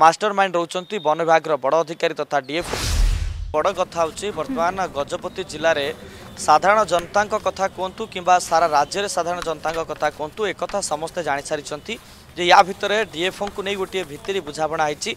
master mind ରହୁଛନ୍ତି ବନ ବିଭାଗର ବଡ଼ ଅଧିକାରୀ ତଥା ଡିଏଫ୍ଓ ବଡ଼ କଥା ହେଉଛି ବର୍ତ୍ତମାନ ଗଜପତି ଜିଲ୍ଲାରେ ସାଧାରଣ ଜନତାଙ୍କ କଥା କୁହନ୍ତୁ କିମ୍ବା ସାରା ରାଜ୍ୟରେ ସାଧାରଣ ଜନତାଙ୍କ କଥା କୁହନ୍ତୁ ଏକଥା ସମସ୍ତେ ଜାଣିସାରିଛନ୍ତି যে ইয়া ভিতরে ডিএফଙ୍କୁ ନେଇ ଗୋଟିଏ ଭିତିରି ବୁଝାମଣା ହେଇଛି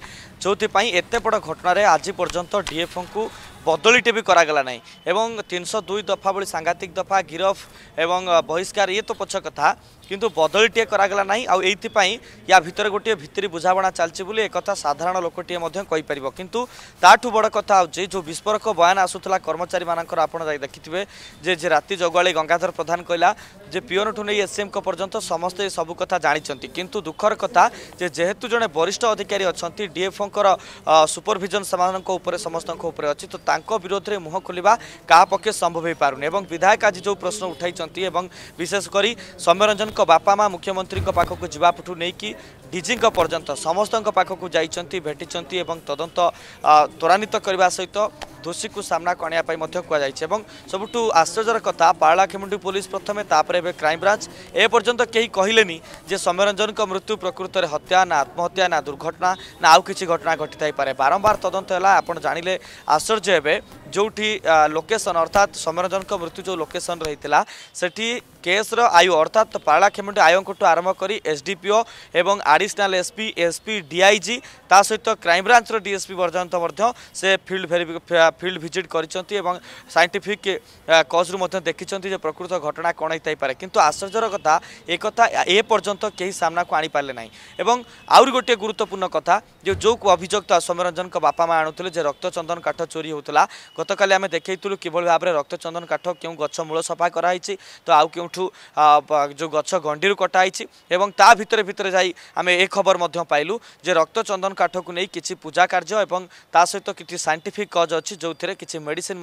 ଯେଉଁଥିପାଇଁ ଏତେ ବଡ଼ ଘଟଣାରେ ଆଜି ପର୍ଯ୍ୟନ୍ତ ଡିଏଫଙ୍କୁ বদলিটে বি করা না এবং তিনশো দুই দফা ভাবে সাংঘাতিক দফা গিরফ এবং বহিষ্কার ইয়ে তো পছ কথা কিন্তু বদলিটিয়ে করা না আইপাই ইয়া ভিতরে গোটিয়ে ভিতরি বুঝামণা চালছে বলে একথা সাধারণ লোকটিয়ে কইপার কিন্তু তাঠু বড় কথা হচ্ছে যে বিস্ফোরক বয়ান আসুলা কর্মচারী মানুষ আপনার দেখিথে যে যে রাতে জগুয়াড়ি গঙ্গাধর প্রধান কহিলা যে পিওনঠু নিয়ে এসিএম পর্যন্ত সমস্তে সবু কথা জাঁচান কিন্তু दुखर कथा जे जेहेतु जड़े वरिष्ठ अधिकारी अच्छा डीएफओं सुपरभिजन से मैं समस्त अच्छी तो विरोध में मुह खोल का पक्षे संभव हो पार नहीं विधायक आज जो प्रश्न उठाई विशेषक सौम्य रंजन का बापा माँ मुख्यमंत्री पाखक जावा पटु नहीं कि डीजी पर्यटन समस्त पाखक जा भेटिंट तदंत त्वरावित करने सहित ଦୋଷୀକୁ ସାମ୍ନାକୁ ଆଣିବା ପାଇଁ ମଧ୍ୟ କୁହାଯାଇଛି ଏବଂ ସବୁଠୁ ଆଶ୍ଚର୍ଯ୍ୟର କଥା ପାରଳାଖେମୁଣ୍ଡି ପୋଲିସ ପ୍ରଥମେ ତାପରେ ଏବେ କ୍ରାଇମବ୍ରାଞ୍ଚ ଏ ପର୍ଯ୍ୟନ୍ତ କେହି କହିଲେନି ଯେ ସୌମ୍ୟରଞ୍ଜନଙ୍କ ମୃତ୍ୟୁ ପ୍ରକୃତରେ ହତ୍ୟା ନା ଆତ୍ମହତ୍ୟା ନା ଦୁର୍ଘଟଣା ନା ଆଉ କିଛି ଘଟଣା ଘଟିଥାଇପାରେ ବାରମ୍ବାର ତଦନ୍ତ ହେଲା ଆପଣ ଜାଣିଲେ ଆଶ୍ଚର୍ଯ୍ୟ ହେବେ ଯେଉଁଠି ଲୋକେସନ୍ ଅର୍ଥାତ୍ ସୌମ୍ୟରଞ୍ଜନଙ୍କ ମୃତ୍ୟୁ ଯେଉଁ ଲୋକେସନ୍ ରହିଥିଲା ସେଠି କେସ୍ର ଆୟୁ ଅର୍ଥାତ୍ ପାଳାକ୍ଷେମୁଣ୍ଡି ଆୟୁଙ୍କଠୁ ଆରମ୍ଭ କରି ଏସ୍ଡିପିଓ ଏବଂ ଆଡ଼ିସନାଲ୍ ଏସ୍ପି ଏସ୍ପି ଡିଆଇଜି ତା ସହିତ କ୍ରାଇମବ୍ରାଞ୍ଚର ଡିଏସ୍ପି ପର୍ଯ୍ୟନ୍ତ ମଧ୍ୟ ସେ ଫିଲ୍ଡ ଫିଲ୍ଡ ଭିଜିଟ୍ କରିଛନ୍ତି ଏବଂ ସାଇଣ୍ଟିଫିକ୍ କଜ୍ରୁ ମଧ୍ୟ ଦେଖିଛନ୍ତି ଯେ ପ୍ରକୃତ ଘଟଣା କ'ଣ ହେଇଥାଇପାରେ କିନ୍ତୁ ଆଶ୍ଚର୍ଯ୍ୟର କଥା ଏ କଥା ଏ ପର୍ଯ୍ୟନ୍ତ କେହି ସାମ୍ନାକୁ ଆଣିପାରିଲେ ନାହିଁ ଏବଂ ଆହୁରି ଗୋଟିଏ ଗୁରୁତ୍ୱପୂର୍ଣ୍ଣ କଥା ଯେ ଯେଉଁ ଅଭିଯୁକ୍ତ ସୌମ୍ୟରଞ୍ଜନଙ୍କ ବାପା ମା ଆଣୁଥିଲେ ଯେ ରକ୍ତଚନ୍ଦନ କାଠ ଚୋରି ହେଉଥିଲା গতকাল আমি দেখাইলু কিভাবে ভাবে রক্তচন্দন কাঠ কেউ গছ মূল সফা করা হয়েছে তো আউ কেউঠু যে গছ গণ্ডি কটা হয়েছে এবং তা ভিতরে ভিতরে যাই আমি এ খবর পাইলু যে রক্তচন্দন কাঠক নেই কিছু পূজা কার্য এবং তা সহ কিছু সাইন্টিফিক কজ অছি যে কিছু মেডিসিন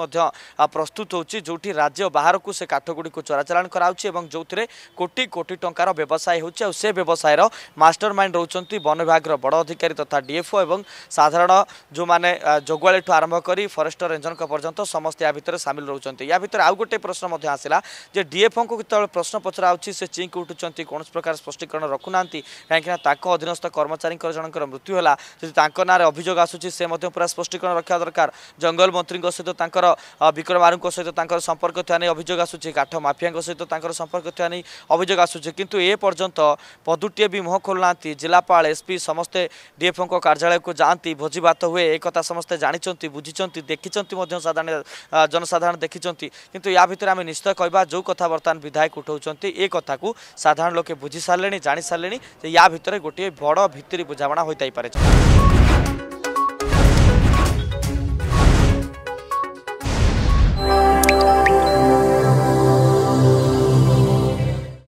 প্রস্তুত হচ্ছে যেটি রাজ্য বাহারক সে কাঠগুড়ি চোরাচালাণ করা হচ্ছে এবং যে কোটি কোটি টাকার ব্যবসায় হচ্ছে আর সে ব্যবসায়ের মাস্টর মাইন্ড রয়েছেন বন বিভাগের বড় অধিকারী তথা ডিএফও এবং সাধারণ যে যোগুয়াড়ি আরম্ভ করে ফরেস্টর রেঞ্জর পর্যন্ত সমস্ত ইয়া ভিতরে সামিল রয়েছেন ইয়া ভিতরে আউ গোটে প্রশ্ন আসলা যে ডিএফওঙ্কু যেতবে প্রশ্ন পচরা হচ্ছে সে চিঙ্ক উঠুচার কোণ প্রকার স্পষ্টীকরণ রখু না কিনা তাঁক অধীনস্থ কর্মচারী জনকর মৃত্যু হল যদি তাঁর নাঁরে অভিযোগ আসুচি সে পুরা স্পষ্টীকরণ রক্ষা দরকার জঙ্গল মন্ত্রী সহ তাঁর বিক্রম আরুঙ্ সহ তাঁর সম্পর্ক থাকা নেই অভিযোগ আসুচি কাঠ মাফিয়া সহ তাঁর সম্পর্ক থাকা নেই অভিযোগ আসুচি কিন্তু এ পর্যন্ত পদুটিয়ে বি মুহ খোলু না জেলাপাল এসপি সমস্তে ডিএফওঙ্ক কার্যালয়কু যাতে ভোজি ভাত হুয়ে একথা সমস্তে জাঁচান বুঝিছেন দেখিছেন जनसाधारण देखिन्छ କିନ୍ତୁ ୟା ଭିତରେ ଆମେ ନିଶ୍ଚୟ କହିବା ଯେଉଁ କଥା ବର୍ତ୍ତମାନ ବିଧାୟକ ଉଠାଉଛନ୍ତି ଏ କଥାକୁ ସାଧାରଣ ଲୋକେ ବୁଝିସାରିଲେଣି ଜାଣିସାରିଲେଣି ଯେ ୟା ଭିତରେ ଗୋଟିଏ ବଡ଼ ଭିତ୍ତିରି ବୁଝାମଣା ହୋଇଥାଇପାରେ